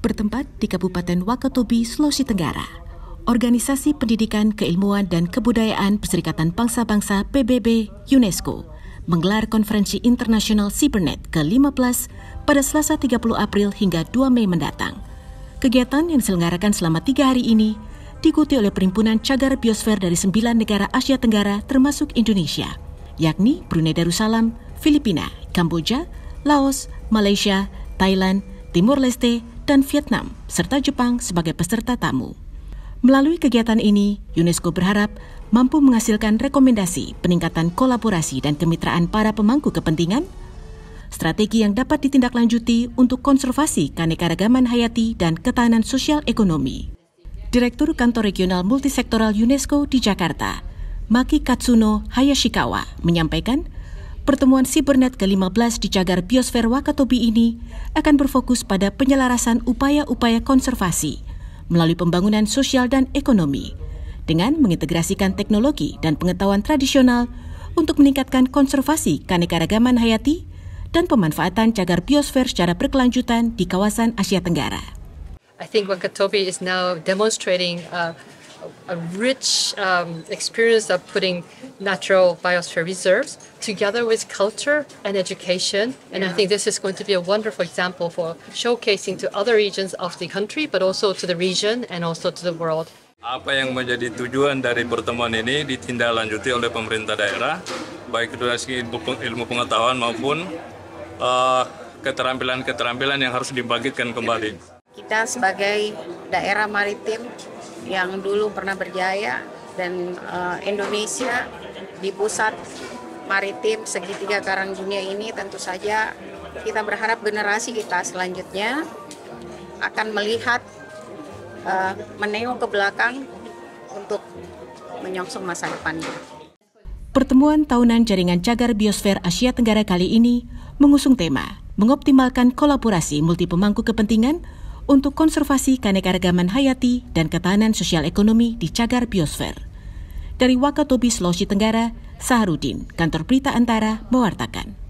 Bertempat di Kabupaten Wakatobi, Sulawesi Tenggara, Organisasi Pendidikan Keilmuan dan Kebudayaan Perserikatan Bangsa-Bangsa PBB UNESCO menggelar konferensi internasional Cybernet ke-15 pada Selasa 30 April hingga 2 Mei mendatang. Kegiatan yang diselenggarakan selama tiga hari ini diikuti oleh perimpunan cagar biosfer dari sembilan negara Asia Tenggara termasuk Indonesia, yakni Brunei Darussalam, Filipina, Kamboja, Laos, Malaysia, Thailand, Timur Leste, dan Vietnam, serta Jepang sebagai peserta tamu. Melalui kegiatan ini, UNESCO berharap mampu menghasilkan rekomendasi peningkatan kolaborasi dan kemitraan para pemangku kepentingan, strategi yang dapat ditindaklanjuti untuk konservasi keanekaragaman hayati dan ketahanan sosial ekonomi. Direktur Kantor Regional Multisektoral UNESCO di Jakarta, Maki Katsuno Hayashikawa, menyampaikan Pertemuan Sibernet ke-15 di Cagar Biosfer Wakatobi ini akan berfokus pada penyelarasan upaya-upaya konservasi melalui pembangunan sosial dan ekonomi dengan mengintegrasikan teknologi dan pengetahuan tradisional untuk meningkatkan konservasi keanekaragaman hayati dan pemanfaatan cagar biosfer secara berkelanjutan di kawasan Asia Tenggara. I think Wakatobi is now demonstrating uh, a rich um, experience of putting natural biosphere reserves together with culture and education. And yeah. I think this is going to be a wonderful example for showcasing to other regions of the country, but also to the region and also to the world. Apa yang menjadi tujuan dari pertemuan ini ditindaklanjuti oleh pemerintah daerah, baik dari ilmu pengetahuan maupun eh, keterampilan-keterampilan uh, yang harus dibangkitkan kembali. Kita sebagai daerah maritim yang dulu pernah berjaya dan uh, Indonesia di pusat maritim segitiga karang dunia ini tentu saja kita berharap generasi kita selanjutnya akan melihat uh, menengok ke belakang untuk menyongsong masa depannya. Pertemuan tahunan Jaringan Cagar Biosfer Asia Tenggara kali ini mengusung tema mengoptimalkan kolaborasi multi pemangku kepentingan untuk konservasi keanekaragaman hayati dan ketahanan sosial ekonomi di cagar biosfer. Dari Wakatobi, Sulawesi Tenggara, Saharudin, Kantor Berita Antara, mewartakan.